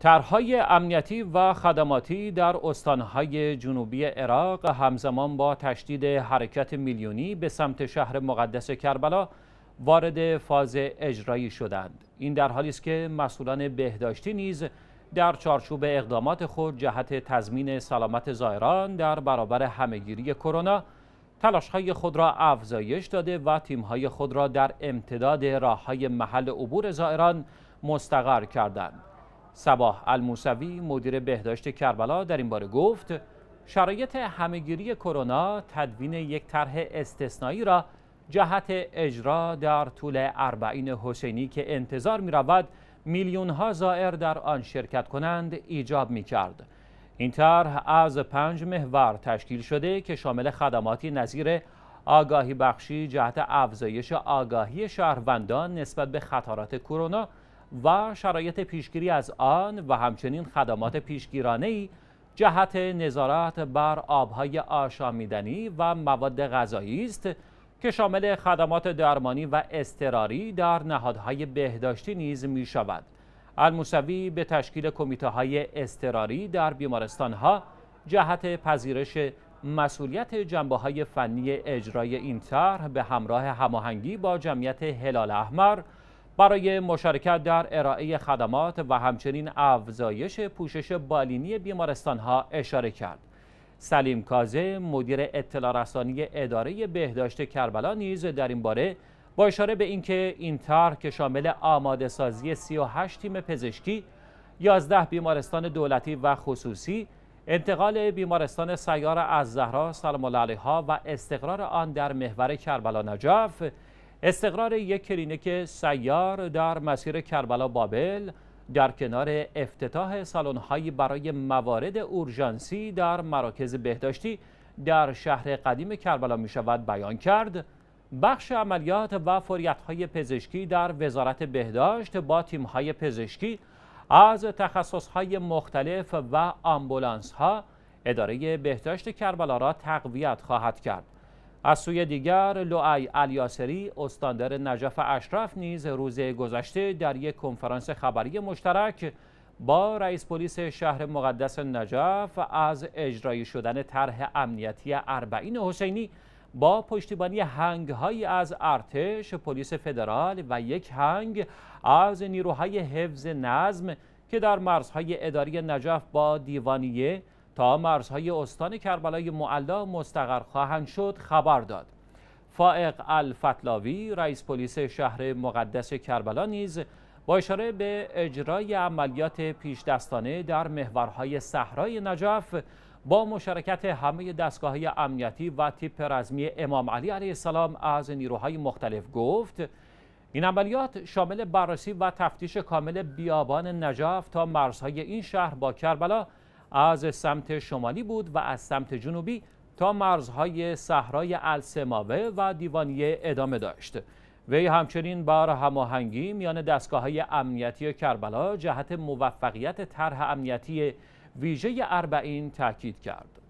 طرحهای امنیتی و خدماتی در استانهای جنوبی عراق همزمان با تشدید حرکت میلیونی به سمت شهر مقدس کربلا وارد فاز اجرایی شدند این در حالی است که مسئولان بهداشتی نیز در چارچوب اقدامات خود جهت تضمین سلامت زائران در برابر همهگیری کرونا تلاشهای خود را افزایش داده و تیمهای خود را در امتداد راههای محل عبور زائران مستقر کردند صباح الموسوی مدیر بهداشت کربلا در این باره گفت شرایط همگیری کرونا تدوین یک طرح استثنایی را جهت اجرا در طول اربعین حسینی که انتظار می رود میلیون ها زائر در آن شرکت کنند ایجاب می کرد. این طرح از پنج محور تشکیل شده که شامل خدماتی نظیر آگاهی بخشی جهت افزایش آگاهی شهروندان نسبت به خطرات کرونا و شرایط پیشگیری از آن و همچنین خدمات پیشگیرانه جهت نظارت بر آبهای آشامیدنی و مواد غذایی است که شامل خدمات درمانی و استراری در نهادهای بهداشتی نیز می شود. الموسوی به تشکیل کمیته های در بیمارستان ها جهت پذیرش مسئولیت جنبه های فنی اجرای این طرح به همراه هماهنگی با جمعیت هلال احمر برای مشارکت در ارائه خدمات و همچنین افزایش پوشش بالینی بیمارستان ها اشاره کرد. سلیم کازه مدیر اطلاع رسانی اداره بهداشت کربلا نیز در این باره با اشاره به اینکه این طرح که شامل آماده سازی 38 تیم پزشکی 11 بیمارستان دولتی و خصوصی انتقال بیمارستان سیار از زهرا سلام الله علیها و استقرار آن در محور کربلا نجف استقرار یک کلینیک سیار در مسیر کربلا بابل در کنار افتتاح سالن‌های برای موارد اورژانسی در مراکز بهداشتی در شهر قدیم کربلا می شود بیان کرد بخش عملیات و فوریت‌های پزشکی در وزارت بهداشت با تیم‌های پزشکی از های مختلف و آمبولانس‌ها اداره بهداشت کربلا را تقویت خواهد کرد از سوی دیگر لوعی الیاسری استاندار نجف اشرف نیز روز گذشته در یک کنفرانس خبری مشترک با رئیس پلیس شهر مقدس نجف از اجرایی شدن طرح امنیتی اربعین حسینی با پشتیبانی هنگهایی از ارتش پلیس فدرال و یک هنگ از نیروهای حفظ نظم که در مرزهای اداری نجف با دیوانیه تا مرزهای استان کربلای معلا مستقر خواهند شد خبر داد فائق الفتلاوی رئیس پلیس شهر مقدس کربلا نیز با اشاره به اجرای عملیات پیش دستانه در محورهای صحرای نجف با مشارکت همه دستگاه های امنیتی و تیپ رزمی امام علی علیه السلام از نیروهای مختلف گفت این عملیات شامل بررسی و تفتیش کامل بیابان نجف تا مرزهای این شهر با کربلا از سمت شمالی بود و از سمت جنوبی تا مرزهای صحرای السماوه و دیوانیه ادامه داشت وی همچنین بر هماهنگی میان دستگاه های امنیتی کربلا جهت موفقیت طرح امنیتی ویژه اربعین تاکید کرد